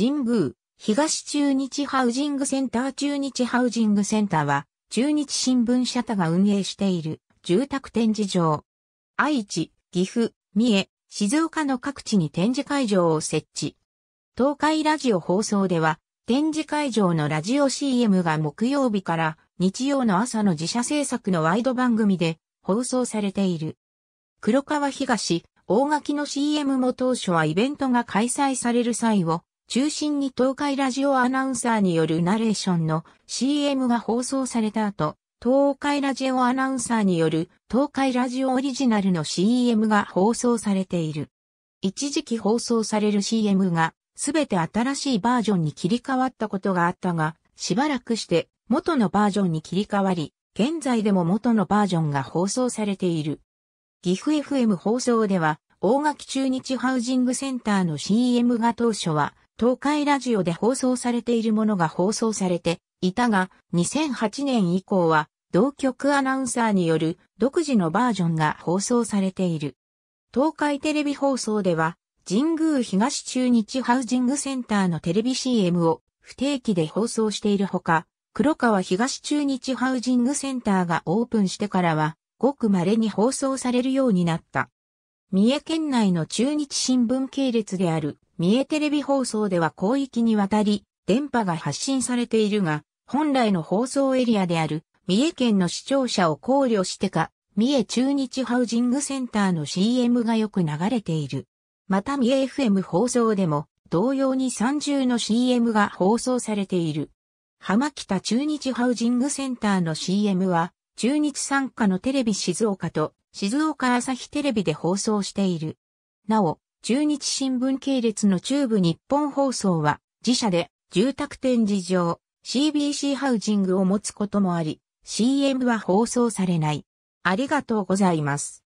神宮、東中日ハウジングセンター中日ハウジングセンターは、中日新聞社多が運営している住宅展示場。愛知、岐阜、三重、静岡の各地に展示会場を設置。東海ラジオ放送では、展示会場のラジオ CM が木曜日から日曜の朝の自社制作のワイド番組で放送されている。黒川東、大垣の CM も当初はイベントが開催される際を中心に東海ラジオアナウンサーによるナレーションの CM が放送された後、東海ラジオアナウンサーによる東海ラジオオリジナルの CM が放送されている。一時期放送される CM がすべて新しいバージョンに切り替わったことがあったが、しばらくして元のバージョンに切り替わり、現在でも元のバージョンが放送されている。岐阜 FM 放送では、大垣中日ハウジングセンターの CM が当初は東海ラジオで放送されているものが放送されていたが、2008年以降は、同局アナウンサーによる独自のバージョンが放送されている。東海テレビ放送では、神宮東中日ハウジングセンターのテレビ CM を不定期で放送しているほか、黒川東中日ハウジングセンターがオープンしてからは、ごく稀に放送されるようになった。三重県内の中日新聞系列である三重テレビ放送では広域にわたり電波が発信されているが、本来の放送エリアである三重県の視聴者を考慮してか、三重中日ハウジングセンターの CM がよく流れている。また三重 FM 放送でも同様に30の CM が放送されている。浜北中日ハウジングセンターの CM は中日参加のテレビ静岡と静岡朝日テレビで放送している。なお、中日新聞系列の中部日本放送は、自社で住宅展示場、CBC ハウジングを持つこともあり、CM は放送されない。ありがとうございます。